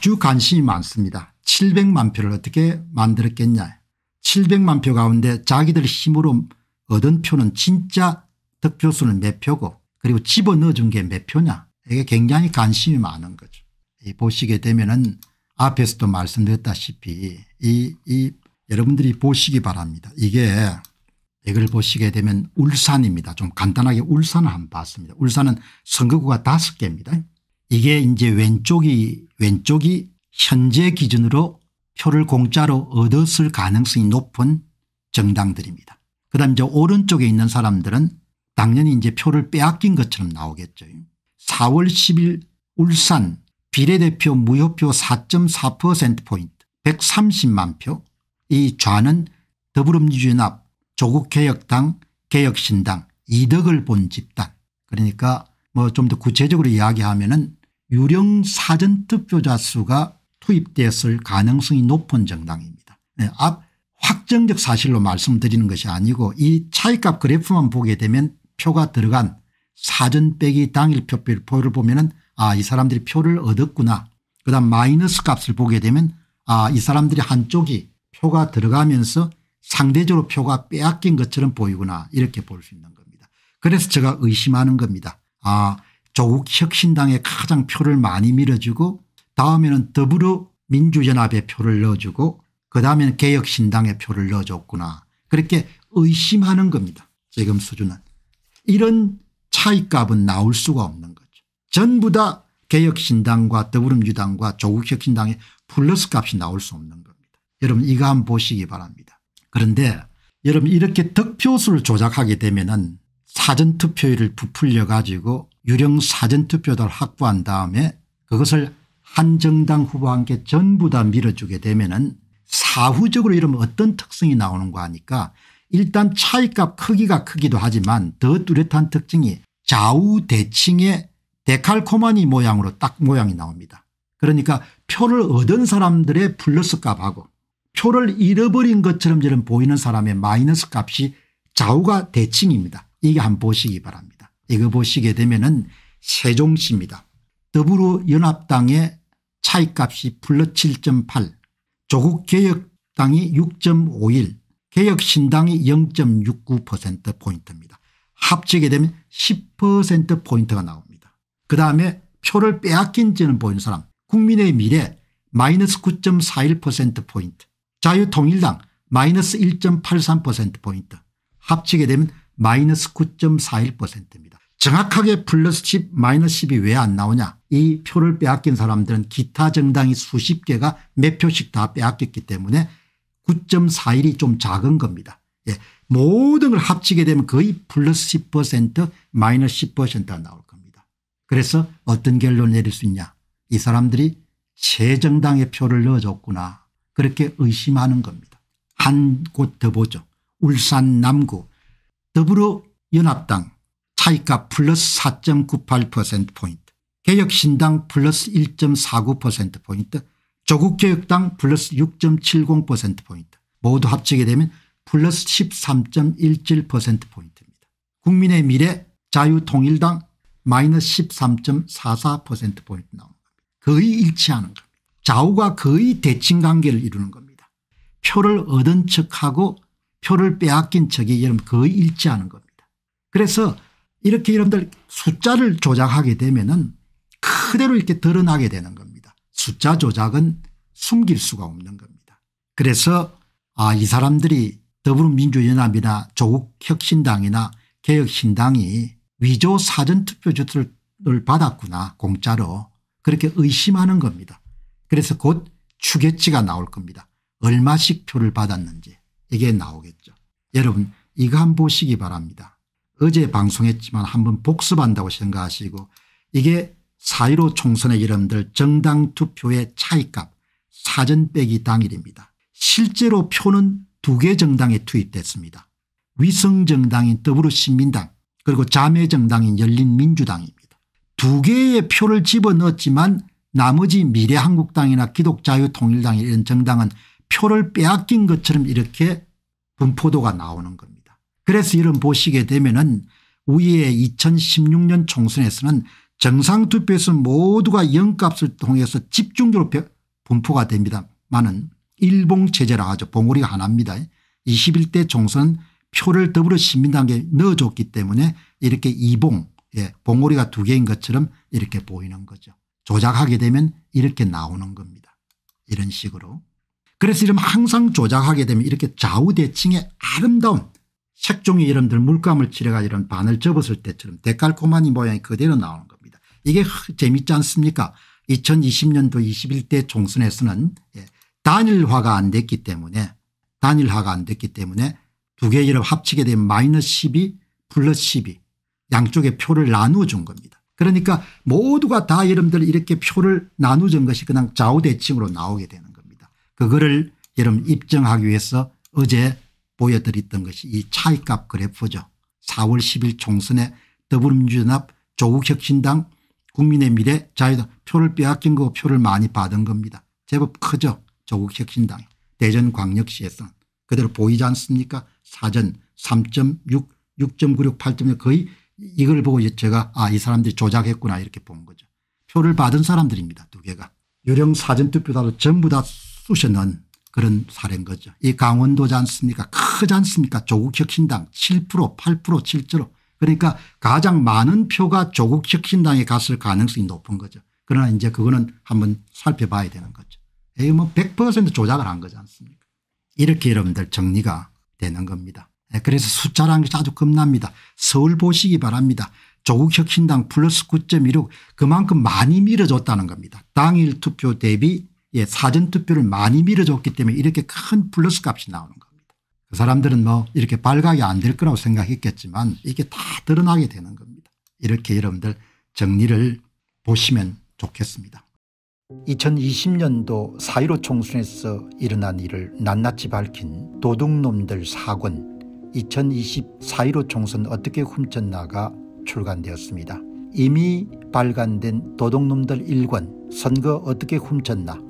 아주 관심이 많습니다. 700만 표를 어떻게 만들었겠냐. 700만 표 가운데 자기들 힘으로 얻은 표는 진짜 득표수는 몇 표고 그리고 집어넣어준 게 몇 표냐. 이게 굉장히 관심이 많은 거죠. 보시게 되면 은 앞에서도 말씀드렸다시피 이, 이 여러분들이 보시기 바랍니다. 이게 이걸 보시게 되면 울산입니다. 좀 간단하게 울산을 한번 봤습니다. 울산은 선거구가 다섯 개입니다. 이게 이제 왼쪽이 왼쪽이 현재 기준으로 표를 공짜로 얻었을 가능성이 높은 정당들입니다. 그 다음 이제 오른쪽에 있는 사람들은 당연히 이제 표를 빼앗긴 것처럼 나오겠죠. 4월 10일 울산 비례대표 무효표 4.4%포인트 130만 표. 이 좌는 더불어민주연합 조국개혁당 개혁신당 이득을 본 집단. 그러니까 뭐 좀 더 구체적으로 이야기하면 은 유령 사전 투표자 수가 투입됐을 가능성이 높은 정당입니다. 네, 앞 확정적 사실로 말씀드리는 것이 아니고 이 차이값 그래프만 보게 되면 표가 들어간 사전 빼기 당일 표를 보면 아이 사람들이 표를 얻었구나 그다음 마이너스 값을 보게 되면 아이 사람들이 한쪽이 표가 들어가면서 상대적으로 표가 빼앗긴 것처럼 보이구나 이렇게 볼 수 있는 겁니다. 그래서 제가 의심하는 겁니다. 아 조국 혁신당에 가장 표를 많이 밀어주고 다음에는 더불어민주연합에 표를 넣어주고 그다음에는 개혁신당에 표를 넣어줬구나 그렇게 의심하는 겁니다 지금 수준은. 이런 차이값은 나올 수가 없는 거죠. 전부 다 개혁신당과 더불어민주당과 조국혁신당의 플러스 값이 나올 수 없는 겁니다. 여러분 이거 한번 보시기 바랍니다. 그런데 여러분 이렇게 득표수를 조작하게 되면 은 사전투표율을 부풀려 가지고 유령 사전투표를 확보한 다음에 그것을 한 정당 후보한테 전부 다 밀어주게 되면 은 사후적으로 이러면 어떤 특성이 나오는가 하니까 일단 차이값 크기가 크기도 하지만 더 뚜렷한 특징이 좌우 대칭의 데칼코마니 모양으로 딱 모양이 나옵니다. 그러니까 표를 얻은 사람들의 플러스 값하고 표를 잃어버린 것처럼 저런 보이는 사람의 마이너스 값이 좌우가 대칭입니다. 이게 한번 보시기 바랍니다. 읽어 보시게 되면은 세종시입니다. 더불어연합당의 차이값이 플러 7.8 조국개혁당이 6.51 개혁신당이 0.69%포인트입니다. 합치게 되면 10%포인트가 나옵니다. 그 다음에 표를 빼앗긴 지는 보인 사람 국민의 미래 마이너스 9.41%포인트 자유통일당 마이너스 1.83%포인트 합치게 되면 마이너스 9.41%입니다. 정확하게 플러스 10 마이너스 10이 왜 안 나오냐 이 표를 빼앗긴 사람들은 기타 정당이 수십 개가 몇 표씩 다 빼앗겼기 때문에 9.41이 좀 작은 겁니다. 예. 모든 걸 합치게 되면 거의 플러스 10% 마이너스 10%가 나올 겁니다. 그래서 어떤 결론을 내릴 수 있냐 이 사람들이 새정당의 표를 넣어줬구나 그렇게 의심하는 겁니다. 한 곳 더 보죠. 울산 남구 더불어연합당 차이가 플러스 4.98%포인트 개혁신당 플러스 1.49%포인트 조국개혁당 플러스 6.70%포인트 모두 합치게 되면 플러스 13.17%포인트입니다. 국민의 미래 자유통일당 마이너스 13.44%포인트 나오니다 거의 일치하는 겁니다. 좌우가 거의 대칭관계를 이루는 겁니다. 표를 얻은 척하고 표를 빼앗긴 척이 여러분 거의 일치하는 겁니다. 그래서 이렇게 여러분들 숫자를 조작하게 되면은 그대로 이렇게 드러나게 되는 겁니다. 숫자 조작은 숨길 수가 없는 겁니다. 그래서 아, 이 사람들이 더불어민주연합이나 조국혁신당이나 개혁신당이 위조 사전투표조를 받았구나 공짜로 그렇게 의심하는 겁니다. 그래서 곧 추계치가 나올 겁니다. 얼마씩 표를 받았는지 이게 나오겠죠. 여러분 이거 한번 보시기 바랍니다. 어제 방송했지만 한번 복습한다고 생각하시고 이게 4 1 5 총선의 이름들 정당 투표의 차이값 사전 빼기 당일입니다. 실제로 표는 두 개 정당에 투입됐습니다. 위성정당인 더불어신민당 그리고 자매정당인 열린민주당입니다. 두 개의 표를 집어넣었지만 나머지 미래한국당이나 기독자유통일당 이런 정당은 표를 빼앗긴 것처럼 이렇게 분포도가 나오는 겁니다. 그래서 이런 보시게 되면은 우리의 2016년 총선에서는 정상투표에서 모두가 영값을 통해서 집중적으로 분포가 됩니다. 많은 일봉체제라 하죠. 봉우리가 하나입니다. 21대 총선 표를 더불어시민당에 넣어줬기 때문에 이렇게 이봉 예, 봉우리가 두 개인 것처럼 이렇게 보이는 거죠. 조작하게 되면 이렇게 나오는 겁니다. 이런 식으로. 그래서 이러면 항상 조작하게 되면 이렇게 좌우대칭의 아름다운 색종이 이름들 물감을 칠해가 이런 반을 접었을 때처럼 데칼코마니 모양이 그대로 나오는 겁니다. 이게 재밌지 않습니까 2020년도 21대 총선에서는 예, 단일화가 안 됐기 때문에 단일화가 안 됐기 때문에 두 개의 이름 합치게 되면 마이너스 12 플러스 12양쪽에 표를 나누어 준 겁니다. 그러니까 모두가 다 이름들 이렇게 표를 나누준 어 것이 그냥 좌우대칭으로 나오게 되는 겁니다. 그거를 여러분 입증하기 위해서 어제 보여드렸던 것이 이차이값 그래프죠. 4월 10일 총선에 더불어민주연합 조국혁신당 국민의 미래 자유당 표를 빼앗긴 거 표를 많이 받은 겁니다. 제법 크죠. 조국혁신당 대전광역시에서 는 그대로 보이지 않습니까 사전 3.6 6.96 8.6 거의 이걸 보고 제가 아 이 사람들이 조작했구나 이렇게 본 거죠. 표를 받은 사람들입니다. 두 개가. 유령 사전투표다로 전부 다 쑤셔 넣은 그런 사례인 거죠. 이 강원도지 않습니까 크지 않습니까 조국 혁신당 7% 8% 7% 그러니까 가장 많은 표가 조국 혁신당에 갔을 가능성이 높은 거죠. 그러나 이제 그거는 한번 살펴봐야 되는 거죠. 이게 뭐100% 조작을 한 거지 않습니까 이렇게 여러분들 정리가 되는 겁니다. 예, 그래서 숫자라는 것이 아주 겁납니다. 서울 보시기 바랍니다. 조국 혁신당 플러스 9.16 그만큼 많이 밀어줬다는 겁니다. 당일 투표 대비 예, 사전투표를 많이 밀어줬기 때문에 이렇게 큰 플러스 값이 나오는 겁니다. 그 사람들은 뭐 이렇게 발각이 안 될 거라고 생각했겠지만 이게 다 드러나게 되는 겁니다. 이렇게 여러분들 정리를 보시면 좋겠습니다. 2020년도 4.15 총선에서 일어난 일을 낱낱이 밝힌 도둑놈들 사권2020 4.15 총선 어떻게 훔쳤나가 출간되었습니다. 이미 발간된 도둑놈들 1권 선거 어떻게 훔쳤나